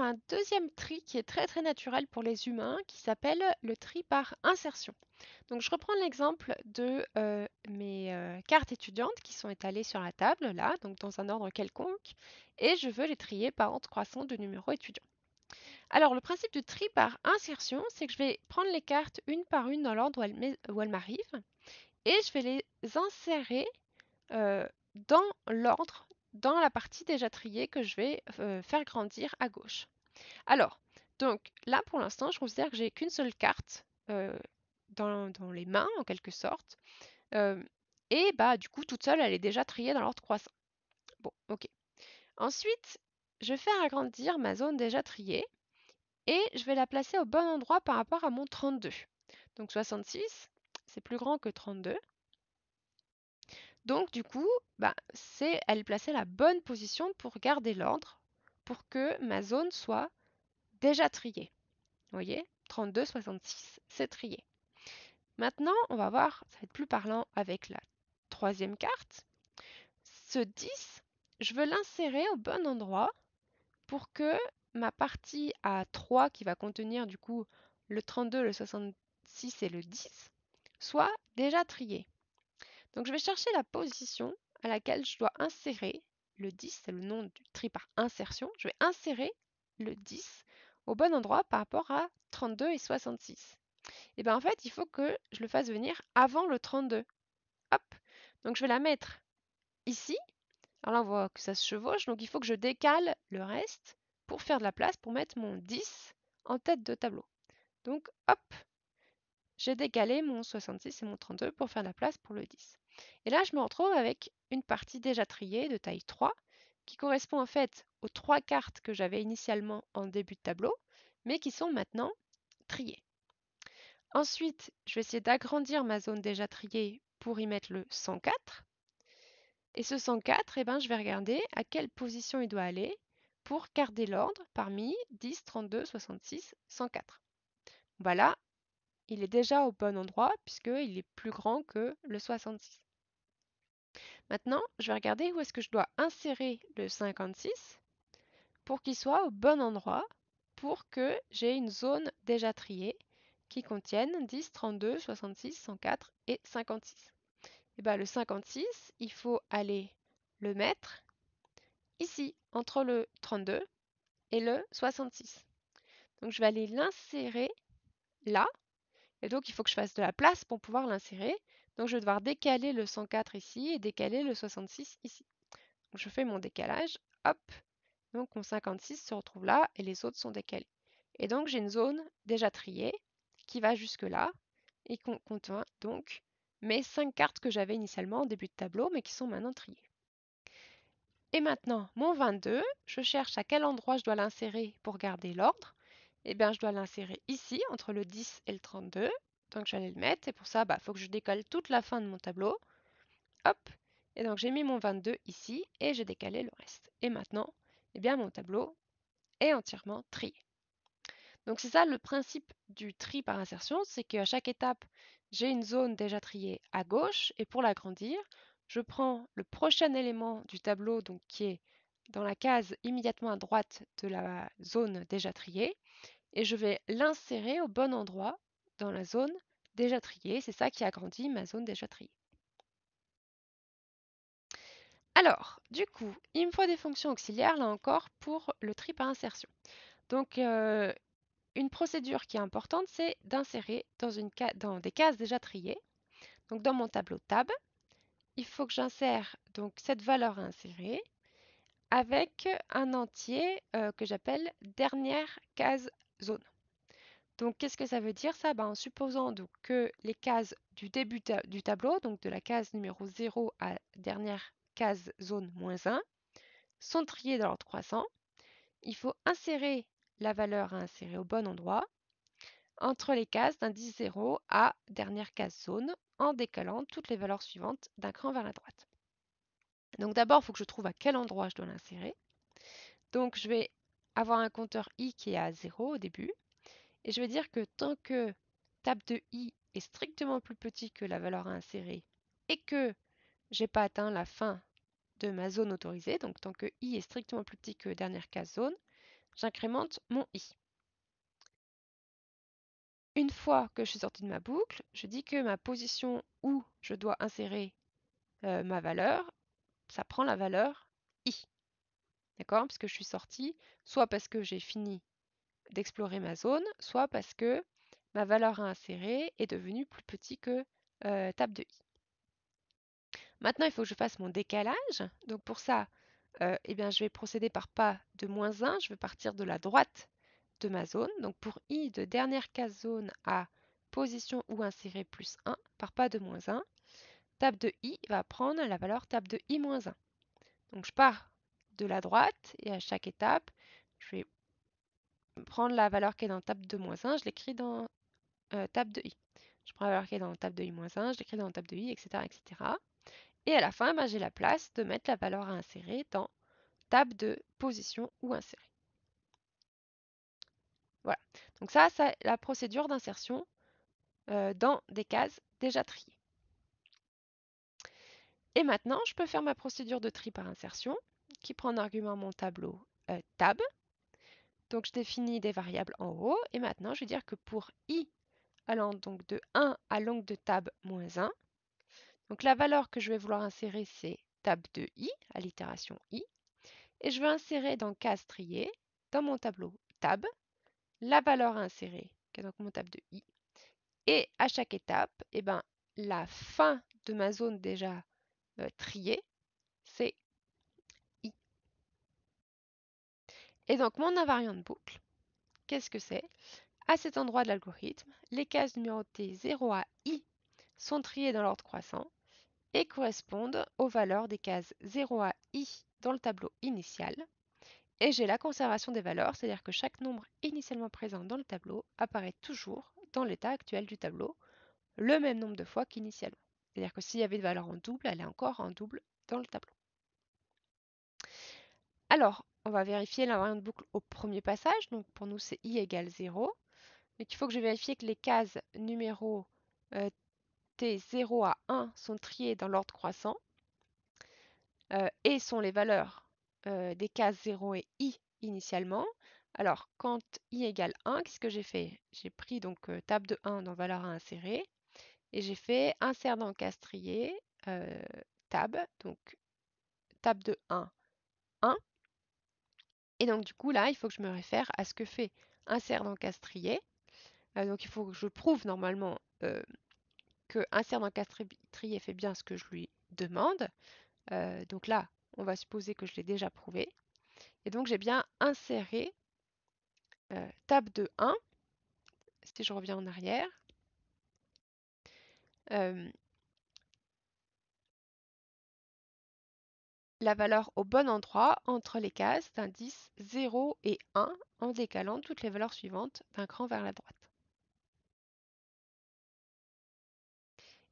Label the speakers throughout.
Speaker 1: un deuxième tri qui est très très naturel pour les humains qui s'appelle le tri par insertion. Donc je reprends l'exemple de euh, mes euh, cartes étudiantes qui sont étalées sur la table là, donc dans un ordre quelconque, et je veux les trier par ordre croissant de numéro étudiant. Alors le principe du tri par insertion, c'est que je vais prendre les cartes une par une dans l'ordre où elles m'arrivent, et je vais les insérer euh, dans l'ordre dans la partie déjà triée que je vais euh, faire grandir à gauche. Alors, donc là pour l'instant, je considère que j'ai qu'une seule carte euh, dans, les mains en quelque sorte. Euh, et bah du coup, toute seule, elle est déjà triée dans l'ordre croissant. Bon, ok. Ensuite, je vais faire agrandir ma zone déjà triée et je vais la placer au bon endroit par rapport à mon 32. Donc 66, c'est plus grand que 32. Donc du coup, elle bah, c'est elle la bonne position pour garder l'ordre, pour que ma zone soit déjà triée. Vous voyez 32, 66, c'est trié. Maintenant, on va voir, ça va être plus parlant avec la troisième carte. Ce 10, je veux l'insérer au bon endroit pour que ma partie à 3, qui va contenir du coup le 32, le 66 et le 10, soit déjà triée. Donc je vais chercher la position à laquelle je dois insérer le 10, c'est le nom du tri par insertion. Je vais insérer le 10 au bon endroit par rapport à 32 et 66. Et bien en fait, il faut que je le fasse venir avant le 32. Hop Donc je vais la mettre ici. Alors là, on voit que ça se chevauche, donc il faut que je décale le reste pour faire de la place, pour mettre mon 10 en tête de tableau. Donc hop, j'ai décalé mon 66 et mon 32 pour faire la place pour le 10. Et là, je me retrouve avec une partie déjà triée de taille 3 qui correspond en fait aux trois cartes que j'avais initialement en début de tableau, mais qui sont maintenant triées. Ensuite, je vais essayer d'agrandir ma zone déjà triée pour y mettre le 104. Et ce 104, eh ben, je vais regarder à quelle position il doit aller pour garder l'ordre parmi 10, 32, 66, 104. Voilà, il est déjà au bon endroit puisqu'il est plus grand que le 66. Maintenant, je vais regarder où est-ce que je dois insérer le 56 pour qu'il soit au bon endroit, pour que j'ai une zone déjà triée qui contienne 10, 32, 66, 104 et 56. Et eh ben, le 56, il faut aller le mettre ici, entre le 32 et le 66. Donc je vais aller l'insérer là, et donc, il faut que je fasse de la place pour pouvoir l'insérer. Donc, je vais devoir décaler le 104 ici et décaler le 66 ici. Donc, je fais mon décalage, hop. Donc, mon 56 se retrouve là et les autres sont décalés. Et donc, j'ai une zone déjà triée qui va jusque-là et qui contient donc mes 5 cartes que j'avais initialement en début de tableau, mais qui sont maintenant triées. Et maintenant, mon 22, je cherche à quel endroit je dois l'insérer pour garder l'ordre et eh bien, je dois l'insérer ici, entre le 10 et le 32. Donc, j'allais le mettre. Et pour ça, il bah, faut que je décale toute la fin de mon tableau. Hop Et donc, j'ai mis mon 22 ici et j'ai décalé le reste. Et maintenant, eh bien, mon tableau est entièrement trié. Donc, c'est ça le principe du tri par insertion. C'est qu'à chaque étape, j'ai une zone déjà triée à gauche. Et pour l'agrandir, je prends le prochain élément du tableau, donc qui est dans la case immédiatement à droite de la zone déjà triée et je vais l'insérer au bon endroit dans la zone déjà triée. C'est ça qui agrandit ma zone déjà triée. Alors, du coup, il me faut des fonctions auxiliaires, là encore, pour le tri par insertion. Donc, euh, une procédure qui est importante, c'est d'insérer dans, dans, des cases déjà triées. Donc, dans mon tableau tab, il faut que j'insère cette valeur à insérer avec un entier euh, que j'appelle dernière case zone. Donc qu'est-ce que ça veut dire ça ben, En supposant que les cases du début du tableau, donc de la case numéro 0 à dernière case zone moins 1, sont triées dans l'ordre croissant, il faut insérer la valeur à insérer au bon endroit entre les cases d'indice 0 à dernière case zone en décalant toutes les valeurs suivantes d'un cran vers la droite. Donc d'abord, il faut que je trouve à quel endroit je dois l'insérer. Donc je vais avoir un compteur i qui est à 0 au début. Et je vais dire que tant que table de i est strictement plus petit que la valeur à insérer et que je n'ai pas atteint la fin de ma zone autorisée, donc tant que i est strictement plus petit que dernière case zone, j'incrémente mon i. Une fois que je suis sorti de ma boucle, je dis que ma position où je dois insérer euh, ma valeur ça prend la valeur i. D'accord Puisque je suis sortie, soit parce que j'ai fini d'explorer ma zone, soit parce que ma valeur à insérer est devenue plus petite que table de i. Maintenant, il faut que je fasse mon décalage. Donc pour ça, eh bien, je vais procéder par pas de moins 1. Je vais partir de la droite de ma zone. Donc pour i de dernière case zone à position ou insérer plus 1, par pas de moins 1, table de i va prendre la valeur table de i-1. Donc je pars de la droite et à chaque étape, je vais prendre la valeur qui est dans table de 1, je l'écris dans euh, table de i. Je prends la valeur qui est dans table de i-1, je l'écris dans table de i, etc. etc. Et à la fin, ben, j'ai la place de mettre la valeur à insérer dans table de position ou insérer. Voilà, donc ça, c'est la procédure d'insertion euh, dans des cases déjà triées. Et maintenant, je peux faire ma procédure de tri par insertion qui prend en argument mon tableau euh, tab. Donc, je définis des variables en haut. Et maintenant, je vais dire que pour i allant donc de 1 à l'ongle de tab moins 1, donc la valeur que je vais vouloir insérer, c'est tab de i, à l'itération i. Et je vais insérer dans case triée, dans mon tableau tab, la valeur à insérer, qui est donc mon tab de i. Et à chaque étape, eh ben, la fin de ma zone déjà euh, trier, c'est I. Et donc mon invariant de boucle, qu'est-ce que c'est À cet endroit de l'algorithme, les cases numérotées 0 à I sont triées dans l'ordre croissant et correspondent aux valeurs des cases 0 à I dans le tableau initial. Et j'ai la conservation des valeurs, c'est-à-dire que chaque nombre initialement présent dans le tableau apparaît toujours dans l'état actuel du tableau, le même nombre de fois qu'initialement. C'est-à-dire que s'il y avait une valeur en double, elle est encore en double dans le tableau. Alors, on va vérifier la de boucle au premier passage. Donc pour nous, c'est i égale 0. Donc il faut que je vérifie que les cases numéro euh, T0 à 1 sont triées dans l'ordre croissant euh, et sont les valeurs euh, des cases 0 et i initialement. Alors, quand i égale 1, qu'est-ce que j'ai fait J'ai pris donc table de 1 dans valeur à insérer et j'ai fait insert dans Castrier, tab, donc tab de 1, 1. Et donc du coup là, il faut que je me réfère à ce que fait insert dans Castrier. donc il faut que je prouve normalement que insert dans Castrier fait bien ce que je lui demande. donc là, on va supposer que je l'ai déjà prouvé. Et donc j'ai bien inséré tab de 1, si je reviens en arrière, la valeur au bon endroit entre les cases d'indices 0 et 1 en décalant toutes les valeurs suivantes d'un cran vers la droite.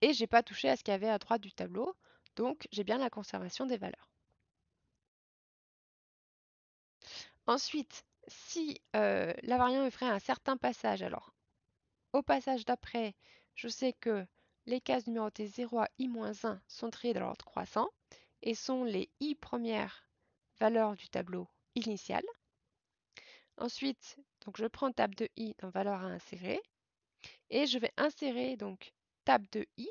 Speaker 1: Et j'ai pas touché à ce qu'il y avait à droite du tableau, donc j'ai bien la conservation des valeurs. Ensuite, si la variante me ferait un certain passage, alors au passage d'après, je sais que les cases numérotées 0 à i-1 sont triées dans l'ordre croissant et sont les i premières valeurs du tableau initial. Ensuite, donc je prends table de i dans valeur à insérer et je vais insérer donc table de i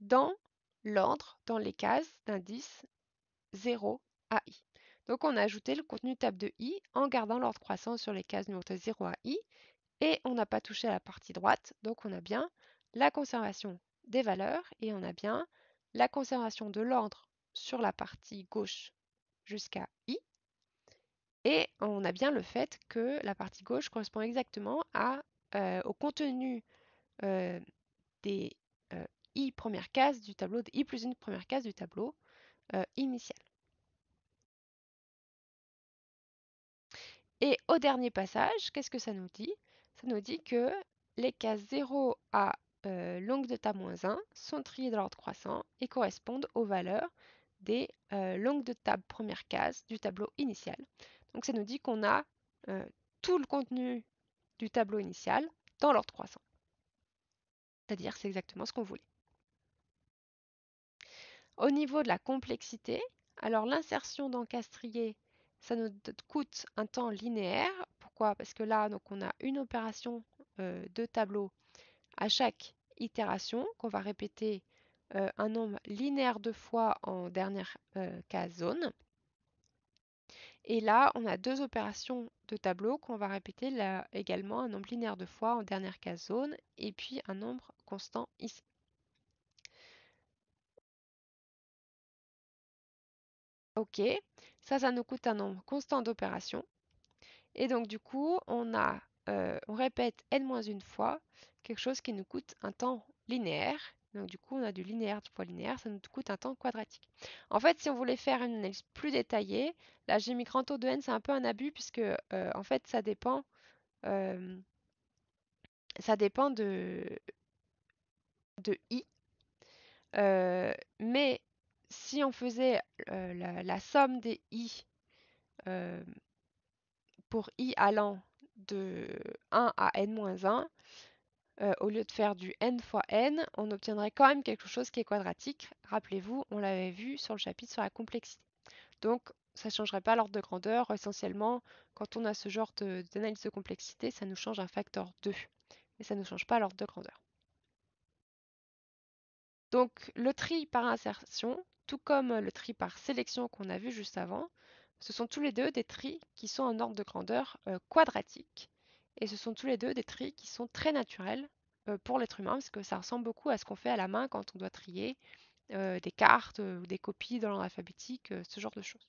Speaker 1: dans l'ordre, dans les cases d'indice 0 à i. Donc on a ajouté le contenu table de i en gardant l'ordre croissant sur les cases numérotées 0 à i et on n'a pas touché à la partie droite, donc on a bien la conservation des valeurs et on a bien la conservation de l'ordre sur la partie gauche jusqu'à i et on a bien le fait que la partie gauche correspond exactement à, euh, au contenu euh, des euh, i premières cases du tableau, de i plus une première case du tableau initial. Et au dernier passage, qu'est-ce que ça nous dit Ça nous dit que les cases 0 à euh, longue de de moins 1 sont triées dans l'ordre croissant et correspondent aux valeurs des euh, longues de table première case du tableau initial. Donc ça nous dit qu'on a euh, tout le contenu du tableau initial dans l'ordre croissant. C'est-à-dire c'est exactement ce qu'on voulait. Au niveau de la complexité, alors l'insertion dans ça nous coûte un temps linéaire. Pourquoi Parce que là, donc, on a une opération de tableau à chaque itération qu'on va répéter euh, un nombre linéaire de fois en dernière euh, case zone. Et là, on a deux opérations de tableau qu'on va répéter également un nombre linéaire de fois en dernière case zone et puis un nombre constant ici. OK, ça, ça nous coûte un nombre constant d'opérations. Et donc, du coup, on a euh, on répète n moins une fois quelque chose qui nous coûte un temps linéaire. Donc du coup, on a du linéaire, du poids linéaire, ça nous coûte un temps quadratique. En fait, si on voulait faire une analyse plus détaillée, la j'ai mis grand taux de n, c'est un peu un abus puisque euh, en fait ça dépend, euh, ça dépend de, i. mais si on faisait la, la, somme des i pour i allant de 1 à n-1, au lieu de faire du n fois n, on obtiendrait quand même quelque chose qui est quadratique. Rappelez-vous, on l'avait vu sur le chapitre sur la complexité. Donc, ça ne changerait pas l'ordre de grandeur. Essentiellement, quand on a ce genre d'analyse de, complexité, ça nous change un facteur 2. Mais ça ne change pas l'ordre de grandeur. Donc, le tri par insertion, tout comme le tri par sélection qu'on a vu juste avant, ce sont tous les deux des tris qui sont en ordre de grandeur euh, quadratique. Et ce sont tous les deux des tris qui sont très naturels euh, pour l'être humain, parce que ça ressemble beaucoup à ce qu'on fait à la main quand on doit trier euh, des cartes ou des copies dans l'ordre alphabétique, ce genre de choses.